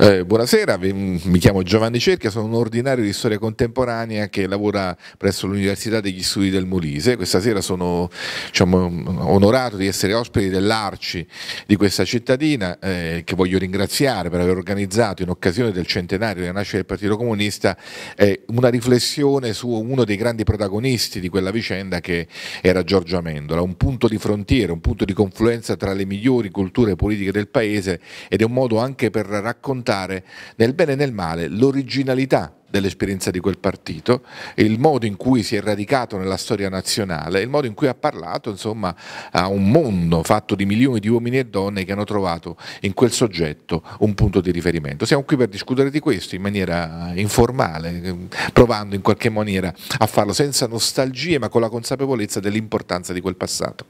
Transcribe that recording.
Eh, buonasera, mi chiamo Giovanni Cerchia, sono un ordinario di storia contemporanea che lavora presso l'Università degli Studi del Molise. Questa sera sono diciamo, onorato di essere ospiti dell'Arci di questa cittadina eh, che voglio ringraziare per aver organizzato in occasione del centenario della nascita del Partito Comunista eh, una riflessione su uno dei grandi protagonisti di quella vicenda che era Giorgio Amendola, un punto di frontiera, un punto di confluenza tra le migliori culture politiche del paese ed è un modo anche per raccontare valutare nel bene e nel male l'originalità dell'esperienza di quel partito, il modo in cui si è radicato nella storia nazionale, il modo in cui ha parlato insomma, a un mondo fatto di milioni di uomini e donne che hanno trovato in quel soggetto un punto di riferimento. Siamo qui per discutere di questo in maniera informale, provando in qualche maniera a farlo senza nostalgie ma con la consapevolezza dell'importanza di quel passato.